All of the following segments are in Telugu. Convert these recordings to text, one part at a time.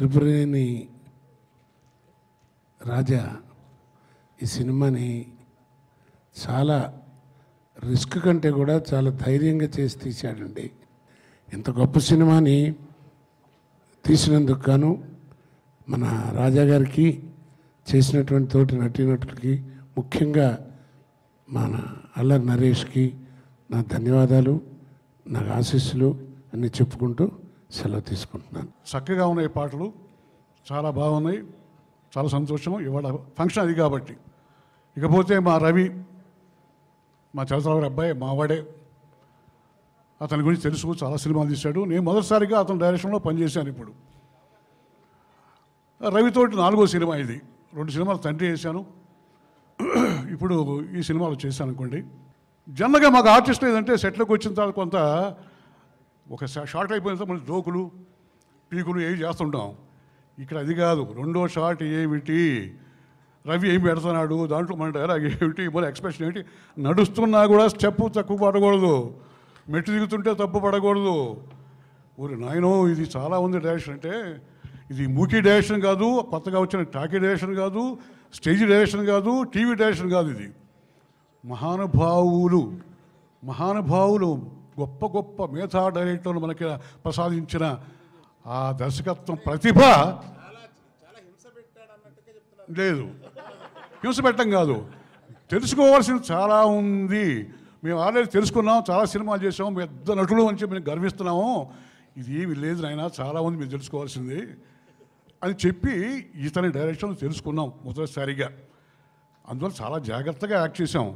త్రిపురేని రాజా ఈ సినిమాని చాలా రిస్క్ కంటే కూడా చాలా ధైర్యంగా చేసి తీశాడండి ఇంత గొప్ప సినిమాని తీసినందుకు గాను మన రాజా గారికి చేసినటువంటి తోటి నటీనటులకి ముఖ్యంగా మన అల్లరి నరేష్కి నా ధన్యవాదాలు నాకు ఆశీస్సులు అన్నీ చెప్పుకుంటూ సెలవు తీసుకుంటున్నాను చక్కగా ఉన్నాయి పాటలు చాలా బాగున్నాయి చాలా సంతోషం ఇవాళ ఫంక్షన్ అది కాబట్టి ఇకపోతే మా రవి మా చలసరావు అబ్బాయి మావాడే అతని గురించి తెలుసు చాలా సినిమాలు తీశాడు నేను మొదటిసారిగా అతని డైరెక్షన్లో పనిచేశాను ఇప్పుడు రవితోటి నాలుగో సినిమా ఇది రెండు సినిమాలు తండ్రి చేశాను ఇప్పుడు ఈ సినిమాలు చేశాను అనుకోండి జనరల్గా మాకు ఆర్టిస్ట్ ఏంటంటే సెట్లోకి వచ్చిన తర్వాత కొంత ఒక షార్ట్ అయిపోయిన మనం జోకులు పీకులు ఏం చేస్తుంటాం ఇక్కడ అది కాదు రెండో షార్ట్ ఏమిటి రవి ఏం పెడుతున్నాడు దాంట్లో మన డైలాగ్ ఏమిటి మన ఎక్స్ప్రెషన్ ఏంటి నడుస్తున్నా కూడా స్టెప్పు తక్కువ పడకూడదు మెట్టు దిగుతుంటే తప్పు పడకూడదు ఊరి నాయనో ఇది చాలా ఉంది డైరెక్షన్ అంటే ఇది మూకీ డైరెక్షన్ కాదు కొత్తగా వచ్చిన టాకీ డైరెక్షన్ కాదు స్టేజ్ డైరెక్షన్ కాదు టీవీ డైరెక్షన్ కాదు ఇది మహానుభావులు మహానుభావులు గొప్ప గొప్ప మేధా డైరెక్టర్లు మనకి ప్రసాదించిన ఆ దర్శకత్వం ప్రతిభ లేదు హింస పెట్టడం కాదు తెలుసుకోవాల్సిన చాలా ఉంది మేము ఆల్రెడీ తెలుసుకున్నాం చాలా సినిమాలు చేసాము పెద్ద నటులు అని చెప్పి మేము గర్విస్తున్నాము ఇది ఏమి లేదు నాయన చాలా ఉంది మీరు తెలుసుకోవాల్సింది అని చెప్పి ఇతని డైరెక్షన్ తెలుసుకున్నాం మొదటిసారిగా అందువల్ల చాలా జాగ్రత్తగా యాక్ట్ చేసాం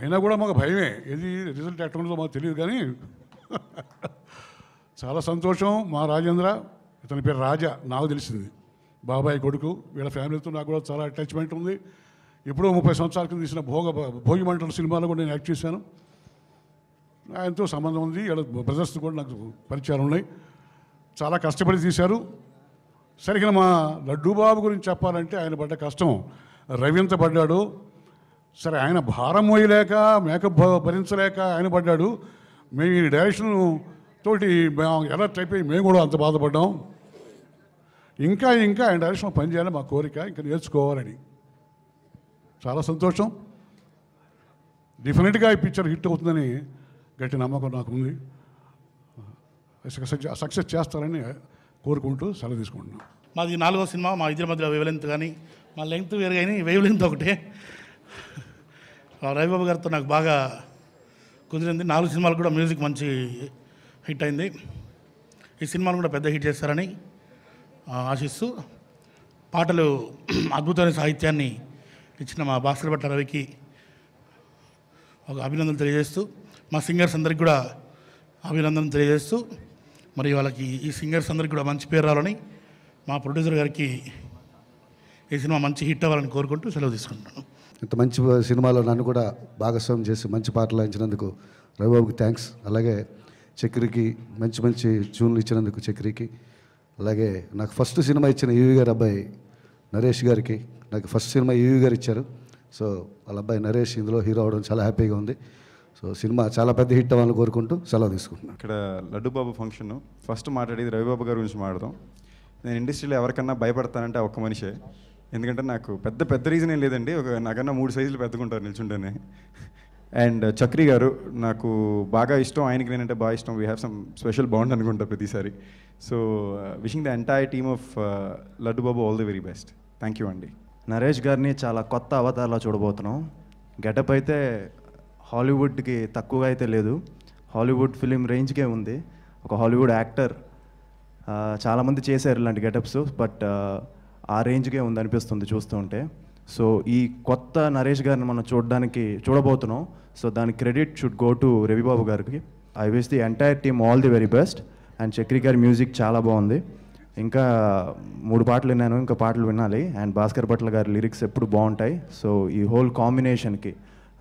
అయినా కూడా మాకు భయమే ఏది రిజల్ట్ ఎట్ట ఉండదో మాకు తెలియదు కానీ చాలా సంతోషం మా రాజేంద్ర ఇతని పేరు రాజా నాకు తెలిసింది బాబాయ్ కొడుకు వీళ్ళ ఫ్యామిలీతో నాకు కూడా చాలా అటాచ్మెంట్ ఉంది ఎప్పుడో ముప్పై సంవత్సరాల క్రింద తీసిన భోగ భోగి మంటల సినిమాలో కూడా నేను యాక్ట్ చేశాను ఆయనతో సంబంధం ఉంది వీళ్ళ బ్రదర్స్ కూడా నాకు పరిచయాలు ఉన్నాయి చాలా కష్టపడి తీశారు సరిగ్గా మా లడ్డూబాబు గురించి చెప్పాలంటే ఆయన పడ్డ కష్టం రవి ఎంత పడ్డాడు సరే ఆయన భారం మోయలేక మేకప్ భరించలేక ఆయన పడ్డాడు మేము ఈ డైరెక్షన్ తోటి ఎలర్ట్ అయిపోయి మేము కూడా అంత బాధపడ్డాం ఇంకా ఇంకా ఆయన డైరెక్షన్ పనిచేయాలి మా కోరిక ఇంకా నేర్చుకోవాలని చాలా సంతోషం డెఫినెట్గా ఈ పిక్చర్ హిట్ అవుతుందని గట్టి నమ్మకం నాకు ఉంది సక్సెస్ చేస్తారని కోరుకుంటూ సెలవు తీసుకుంటున్నాను మాది నాలుగో సినిమా మా ఇద్దరి మధ్య వేవ్ కానీ మా లెంగ్త్ వేరు కానీ వేవలెంత్ ఒకటే రవిబాబు గారితో నాకు బాగా కుదిరింది నాలుగు సినిమాలు కూడా మ్యూజిక్ మంచి హిట్ అయింది ఈ సినిమాలు కూడా పెద్ద హిట్ చేస్తారని ఆశిస్తూ పాటలు అద్భుతమైన సాహిత్యాన్ని ఇచ్చిన మా భాస్కర్ భట్ల రవికి ఒక అభినందనలు తెలియజేస్తూ మా సింగర్స్ అందరికి కూడా అభినందనలు తెలియజేస్తూ మరి వాళ్ళకి ఈ సింగర్స్ అందరికి కూడా మంచి పేరు రావాలని మా ప్రొడ్యూసర్ గారికి ఈ సినిమా మంచి హిట్ అవ్వాలని కోరుకుంటూ సెలవు తీసుకుంటున్నాను ఇంత మంచి సినిమాలో నన్ను కూడా భాగస్వామ్యం చేసి మంచి పాటలు ఇచ్చినందుకు రవిబాబుకి థ్యాంక్స్ అలాగే చక్రికి మంచి మంచి జూన్లు ఇచ్చినందుకు చక్రికి అలాగే నాకు ఫస్ట్ సినిమా ఇచ్చిన యూవి గారి అబ్బాయి నరేష్ గారికి నాకు ఫస్ట్ సినిమా యూవి గారు ఇచ్చారు సో వాళ్ళ అబ్బాయి నరేష్ ఇందులో హీరో అవడం చాలా హ్యాపీగా ఉంది సో సినిమా చాలా పెద్ద హిట్ అవ్వాలని కోరుకుంటూ సెలవు తీసుకుంటున్నాను ఇక్కడ లడ్డుబాబు ఫంక్షన్ ఫస్ట్ మాట్లాడేది రవిబాబు గారి గురించి మాట్లాడదాం నేను ఇండస్ట్రీలో ఎవరికన్నా భయపడతానంటే ఒక్క మనిషే ఎందుకంటే నాకు పెద్ద పెద్ద రీజన్ ఏం లేదండి ఒక నాకన్నా మూడు సైజులు పెద్దకుంటారు నిల్చుంటేనే అండ్ uh, చక్రి గారు నాకు బాగా ఇష్టం ఆయనకి నేనంటే బాగా ఇష్టం we have some special bond అనుకుంటా ప్రతిసారి so wishing the entire team of Laddu Babu all the very best thank you అండి నరేష్ గారిని చాలా కొత్త అవతారంలో చూడబోతున్నాం గెటప్ అయితే హాలీవుడ్కి తక్కువగా అయితే లేదు హాలీవుడ్ ఫిలిం రేంజ్కే ఉంది ఒక హాలీవుడ్ యాక్టర్ uh, చాలామంది చేశారు ఇలాంటి గెటప్స్ బట్ uh, ఆ రేంజ్కే ఉంది అనిపిస్తుంది చూస్తూ ఉంటే సో ఈ కొత్త నరేష్ గారిని మనం చూడడానికి చూడబోతున్నాం సో దాని credit should go to Ravibabu గారికి I wish the entire team all the very best and Chakri గారి మ్యూజిక్ చాలా బాగుంది ఇంకా మూడు పాటలు విన్నాను ఇంకా పాటలు వినాలి అండ్ భాస్కర్ భట్ల గారి లిరిక్స్ ఎప్పుడు బాగుంటాయి సో ఈ హోల్ కాంబినేషన్కి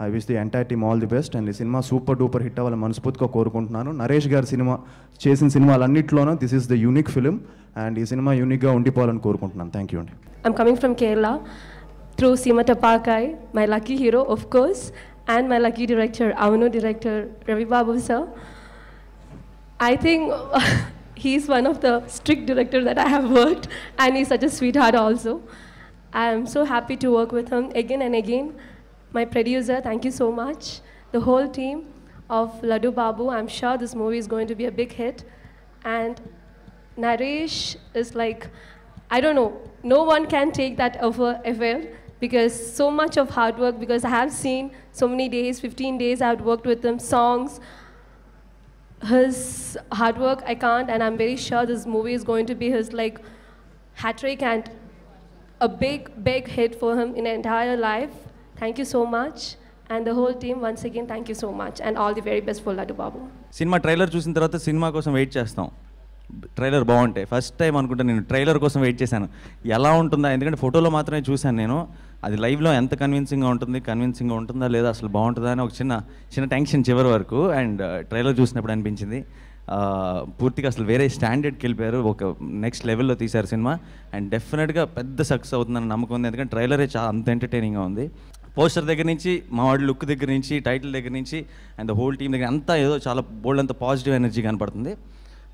I wish the entire team all the best and ఈ సినిమా సూపర్ డూపర్ హిట్ అవ్వాలని మనస్ఫూర్తిగా కోరుకుంటున్నాను నరేష్ గారి సినిమా చేసిన సినిమాలన్నింటిలోనూ this is the unique film and ఈ సినిమా యూనిక్గా ఉండిపోవాలని కోరుకుంటున్నాను థ్యాంక్ యూ అండి I'm coming from Kerala through Seema Tapakai my lucky hero of course and my lucky director అవును director Ravibabu sir I think he's one of the strict director that I have worked and he such a sweetheart also I'm so happy to work with him again and again my producer, thank you so much, the whole team of Ladu Babu. I'm sure this movie is going to be a big hit. And Naresh is like, I don't know, no one can take that offer ever because so much of hard work, because I have seen so many days, 15 days I've worked with him, songs, his hard work, I can't, and I'm very sure this movie is going to be his like hat trick and a big, big hit for him in entire life. Thank you so much and the whole team once again thank you so much and all the very best full Laddu Babu సినిమా ట్రైలర్ చూసిన తర్వాత సినిమా కోసం వెయిట్ చేస్తాం ట్రైలర్ బాగుంటాయి ఫస్ట్ టైం అనుకుంటా నేను ట్రైలర్ కోసం వెయిట్ చేశాను ఎలా ఉంటుందా ఎందుకంటే ఫోటోలో మాత్రమే చూశాను నేను అది లైవ్లో ఎంత కన్విన్సింగ్గా ఉంటుంది కన్విన్సింగ్గా ఉంటుందా లేదా అసలు బాగుంటుందా అని ఒక చిన్న చిన్న టెన్షన్ చివరి వరకు అండ్ ట్రైలర్ uh, చూసినప్పుడు అనిపించింది uh, పూర్తిగా అసలు వేరే స్టాండర్డ్కి వెళ్ళిపోయారు ఒక నెక్స్ట్ లెవెల్లో తీశారు సినిమా అండ్ డెఫినెట్గా పెద్ద సక్సెస్ అవుతుందని నమ్మకం ఉంది ఎందుకంటే ట్రైలరే చాలా అంత ఎంటర్టైనింగ్గా ఉంది పోస్టర్ దగ్గర నుంచి మా వాడి లుక్ దగ్గర నుంచి టైటిల్ దగ్గర నుంచి అండ్ ద హోల్ టీమ్ దగ్గర అంతా ఏదో చాలా బోల్డ్ అంత పాజిటివ్ ఎనర్జీ కనపడుతుంది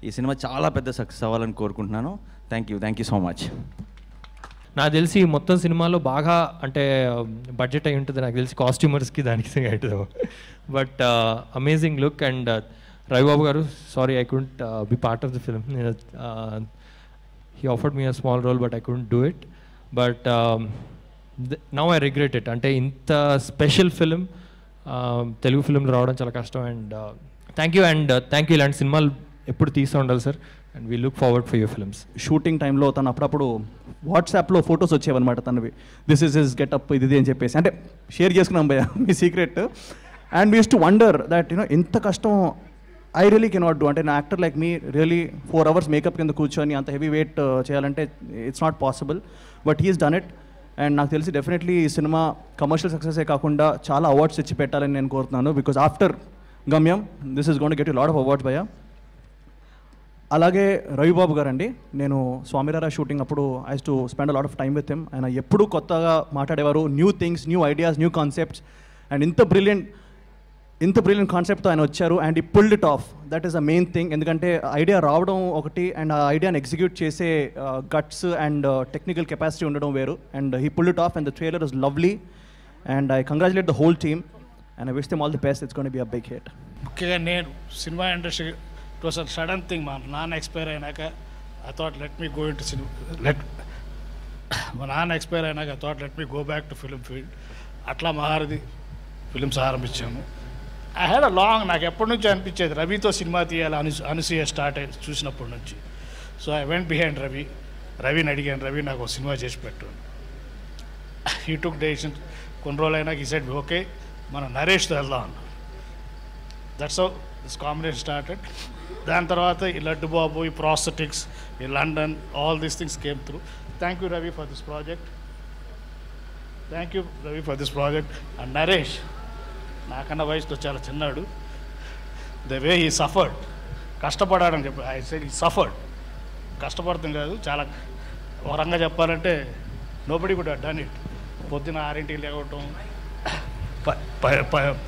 ఈ సినిమా చాలా పెద్ద సక్సెస్ అవ్వాలని కోరుకుంటున్నాను thank you thank you so much నాకు తెలిసి మొత్తం సినిమాలో బాగా అంటే బడ్జెట్ అయి ఉంటుంది నాకు తెలిసి కాస్ట్యూమర్స్కి దానికి but amazing look and Ravibabu garu sorry I couldn't be part of the film he offered me a small role but I couldn't do it but now I regret it అంటే ఇంత స్పెషల్ ఫిలిం తెలుగు ఫిలింలు రావడం చాలా కష్టం and thank you and thank you ఇలాంటి సినిమాలు ఎప్పుడు తీస్తూ ఉండాలి sir and we look forward for your films shooting టైంలో తను అప్పుడప్పుడు వాట్సాప్లో ఫొటోస్ వచ్చేవన్నమాట తనవి దిస్ ఇస్ ఇస్ గెటప్ ఇది అని చెప్పేసి అంటే షేర్ చేసుకున్నాం భయ మీ secret and we too wonder that you know ఎంత కష్టం ఐ రియలీ నాట్ డూ అంటే నా actor like me really four hours makeup కింద కూర్చొని అంత హెవీ వెయిట్ uh, చేయాలంటే it's not possible but he's done it and నాకు తెలిసి డెఫినెట్లీ ఈ సినిమా కమర్షియల్ సక్సెసే కాకుండా చాలా అవార్డ్స్ తెచ్చి పెట్టాలని నేను కోరుతున్నాను because after Gamyam this is gonna get you lot of awards భయ అలాగే రవిబాబు గారు అండి నేను స్వామిరారా షూటింగ్ అప్పుడు I used to spend a lot of time with him ఆయన ఎప్పుడూ కొత్తగా మాట్లాడేవారు new things new ideas new concepts and ఇంత బ్రిలియంట్ ఇంత బ్రిలియన్ కాన్సెప్ట్తో ఆయన వచ్చారు and he pulled it off that is a main thing ఎందుకంటే ఐడియా రావడం ఒకటి అండ్ ఆ ఐడియాని ఎగ్జిక్యూట్ చేసే గట్స్ అండ్ టెక్నికల్ కెపాసిటీ ఉండడం వేరు and he pulled it off and the trailer is lovely and I congratulate the whole team and I wish them all the best it's gonna be a hit ముఖ్యంగా నేను సినిమా industry it was a sudden thing మా నాన్న ఎక్స్పైర్ అయినాక I thought let me go into cinema late మా నాన్న ఎక్స్పైర్ అయినాక I thought let me go back to film field అట్లా Maharathi films ఆరంభించాము I had a long నాకు ఎప్పటి నుంచి అనిపించేది రవితో సినిమా తీయాలి అను అనుసూయ స్టార్ట్ అయి చూసినప్పటి నుంచి so I went behind Ravi రవిని అడిగాను రవి నాకు ఒక సినిమా చేసి పెట్టు ఈ టుక్ డెసిషన్ కొన్ని రోజులైనా ఈ సైడ్ ఓకే మన నరేష్తో వెళ్దాం అన్న that's how this combination started దాని తర్వాత ఈ లడ్డు బాబు ఈ ప్రాసెటిక్స్ ఈ London all these things came through thank you Ravi for this project thank you Ravi for this project and Naresh నాకన్నా వయసులో చాలా చిన్నాడు ద వే హీ సఫర్డ్ కష్టపడాడని చెప్పి ఐ సెడ్ ఈ సఫర్డ్ కష్టపడతాం కాదు చాలా ఒక రంగా చెప్పాలంటే నోబడి కూడా డన్ ఇట్ పొద్దున ఆరింటికి లేవటం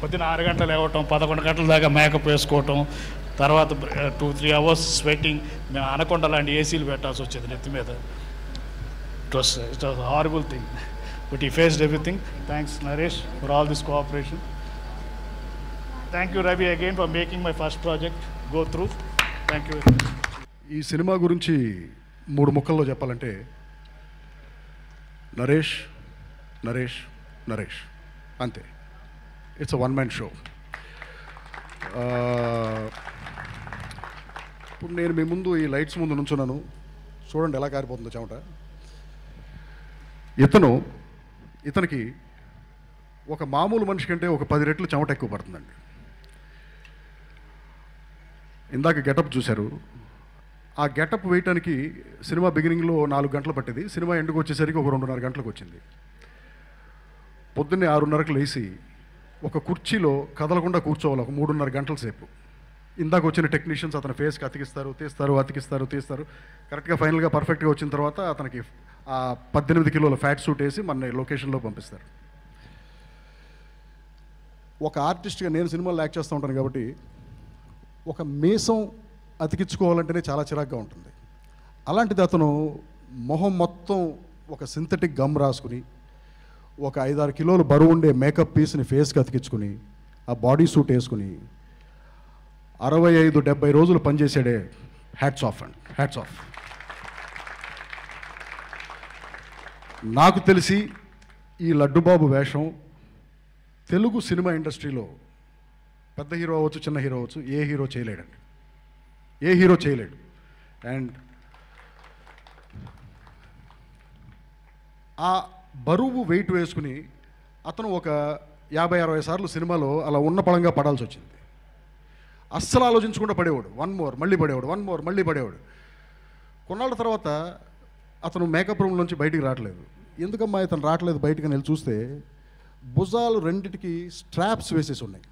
పొద్దున ఆరు గంటలు లేవటం పదకొండు గంటల దాకా మేకప్ వేసుకోవటం తర్వాత టూ త్రీ అవర్స్ స్వెట్టింగ్ మేము అనకుండా లాంటి ఏసీలు పెట్టాల్సి వచ్చేది నెత్తి మీద it was it was horrible thing but he faced everything thanks Naresh for all this cooperation thank you Ravi again for making my first project go through thank you ఈ సినిమా గురించి మూడు ముక్కల్లో చెప్పాలంటే నరేష్ నరేష్ నరేష్ అంతే it's a one man show ఇప్పుడు నేను మీ ముందు ఈ లైట్స్ ముందు నుంచున్నాను చూడండి ఎలా కారిపోతుందో చెమట ఇతను ఇతనికి ఒక మామూలు మనిషి కంటే ఒక పది రెట్లు చెమట ఎక్కువ పడుతుందండి ఇందాక గెటప్ చూశారు ఆ గెటప్ వేయటానికి సినిమా బిగినింగ్లో నాలుగు గంటలు పట్టింది సినిమా ఎండుకు వచ్చేసరికి ఒక రెండున్నర గంటలకు వచ్చింది పొద్దున్నే ఆరున్నరకు లేచి ఒక కుర్చీలో కదలకుండా కూర్చోవాలి ఒక మూడున్నర గంటల సేపు ఇందాక వచ్చిన టెక్నీషియన్స్ అతని ఫేస్కి అతికిస్తారు తీస్తారు అతికిస్తారు తీస్తారు కరెక్ట్గా ఫైనల్గా పర్ఫెక్ట్గా వచ్చిన తర్వాత అతనికి ఆ పద్దెనిమిది కిలోల ఫ్యాట్ సూట్ వేసి మన లొకేషన్లో పంపిస్తారు ఒక ఆర్టిస్ట్గా నేను సినిమాలు యాక్ట్ చేస్తూ ఉంటాను కాబట్టి ఒక మీసం అతికించుకోవాలంటేనే చాలా చిరాగ్గా ఉంటుంది అలాంటిది అతను మొహం మొత్తం ఒక సింథటిక్ గమ్ రాసుకుని ఒక ఐదారు కిలోలు బరువు ఉండే మేకప్ పీస్ని ఫేస్కి అతికించుకుని ఆ బాడీ సూట్ వేసుకుని అరవై ఐదు డెబ్బై రోజులు పనిచేసాడే hats off and hats off నాకు తెలిసి ఈ లడ్డుబాబు వేషం తెలుగు సినిమా ఇండస్ట్రీలో పెద్ద హీరో అవ్వచ్చు చిన్న హీరో అవ్వచ్చు ఏ హీరో చేయలేడండి ఏ హీరో చేయలేడు అండ్ ఆ బరువు వెయిట్ వేసుకుని అతను ఒక యాభై అరవై సార్లు సినిమాలో అలా ఉన్న పడంగా పడాల్సి వచ్చింది అస్సలు ఆలోచించకుండా పడేవాడు వన్ మోర్ మళ్ళీ పడేవాడు వన్ మోర్ మళ్ళీ పడేవాడు కొన్నాళ్ళ తర్వాత అతను మేకప్ రూమ్ నుంచి బయటికి రావట్లేదు ఎందుకమ్మా ఇతను రావట్లేదు బయటకు వెళ్ళి చూస్తే భుజాలు రెండిటికి స్ట్రాప్స్ వేసేసి ఉన్నాయి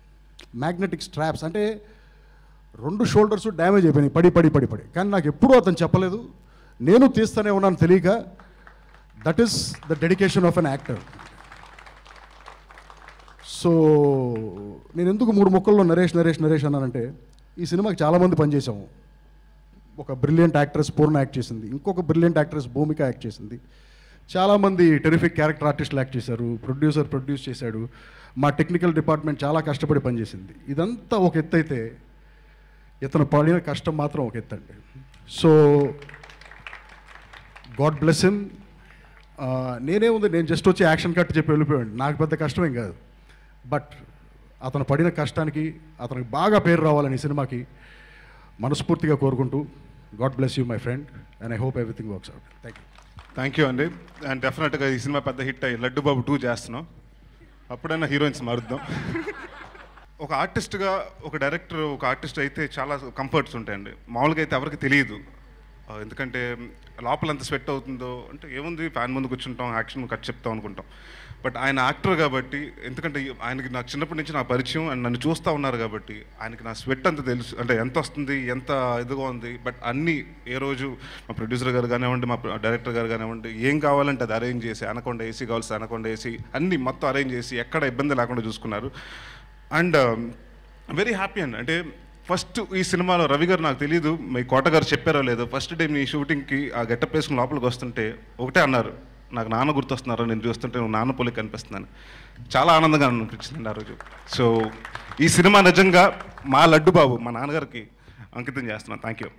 మ్యాగ్నెటిక్ స్ట్రాప్స్ అంటే రెండు షోల్డర్స్ డ్యామేజ్ అయిపోయినాయి పడి పడి పడి పడి కానీ నాకు ఎప్పుడూ అతను చెప్పలేదు నేను తీస్తూనే ఉన్నాను తెలియక that is the dedication of an actor so నేను ఎందుకు మూడు మొక్కల్లో నరేష్ నరేష్ నరేష్ అన్నానంటే ఈ సినిమాకి చాలామంది పనిచేసాము ఒక బ్రిలియంట్ యాక్ట్రెస్ పూర్ణ యాక్ట్ చేసింది ఇంకొక బ్రిలియంట్ యాక్ట్రెస్ భూమిక యాక్ట్ చేసింది చాలామంది టెరిఫిక్ క్యారెక్టర్ ఆర్టిస్ట్లు యాక్ట్ చేశారు ప్రొడ్యూసర్ ప్రొడ్యూస్ చేశాడు మా టెక్నికల్ డిపార్ట్మెంట్ చాలా కష్టపడి పనిచేసింది ఇదంతా ఒక ఎత్తు అయితే ఇతను పడిన కష్టం మాత్రం ఒక ఎత్తు అండి సో గాడ్ బ్లెస్ నేనే నేనేముంది నేను జస్ట్ వచ్చి యాక్షన్ కట్ చెప్పి వెళ్ళిపోయాడు నాకు పెద్ద కష్టమేం కాదు బట్ అతను పడిన కష్టానికి అతనికి బాగా పేరు రావాలని సినిమాకి మనస్ఫూర్తిగా కోరుకుంటూ god bless you my friend and I hope everything works out thank you thank you అండి అండ్ డెఫినెట్గా ఈ సినిమా పెద్ద హిట్ అయ్యి లడ్డు బాబు టూ చేస్తున్నాం అప్పుడైనా హీరోయిన్స్ మారుద్దాం ఒక ఆర్టిస్ట్గా ఒక డైరెక్టర్ ఒక ఆర్టిస్ట్ అయితే చాలా కంఫర్ట్స్ ఉంటాయండి మామూలుగా అయితే ఎవరికి తెలియదు ఎందుకంటే లోపల ఎంత స్వెట్ అవుతుందో అంటే ఏముంది ఫ్యాన్ ముందు కూర్చుంటాం యాక్షన్ కట్ చెప్తాం అనుకుంటాం బట్ ఆయన యాక్టర్ కాబట్టి ఎందుకంటే ఆయనకి నాకు చిన్నప్పటి నుంచి నా పరిచయం అండ్ నన్ను చూస్తూ ఉన్నారు కాబట్టి ఆయనకి నా స్వెట్ అంత తెలుసు అంటే ఎంత వస్తుంది ఎంత ఇదిగా ఉంది బట్ అన్నీ ఏ రోజు మా ప్రొడ్యూసర్ గారు కానివ్వండి మా డైరెక్టర్ గారు కానివ్వండి ఏం కావాలంటే అది అరేంజ్ చేసి అనకొండ ఏసీ కావాల్సి అనకొండ ఏసీ అన్నీ మొత్తం అరేంజ్ చేసి ఎక్కడ ఇబ్బంది లేకుండా చూసుకున్నారు అండ్ వెరీ హ్యాపీ అండ్ అంటే ఫస్ట్ ఈ సినిమాలో రవి గారు నాకు తెలియదు మీ కోటగారు చెప్పారో లేదో ఫస్ట్ టైం ఈ షూటింగ్కి ఆ గెటప్ వేసుకుని లోపలికి వస్తుంటే ఒకటే అన్నారు నాకు నాన్న గుర్తొస్తున్నారు నేను చూస్తుంటే నాన్న పోలి కనిపిస్తున్నాను చాలా ఆనందంగా అనిపించింది ఆ రోజు సో ఈ సినిమా నిజంగా మా లడ్డు బాబు మా నాన్నగారికి అంకితం చేస్తున్నాను థ్యాంక్ యూ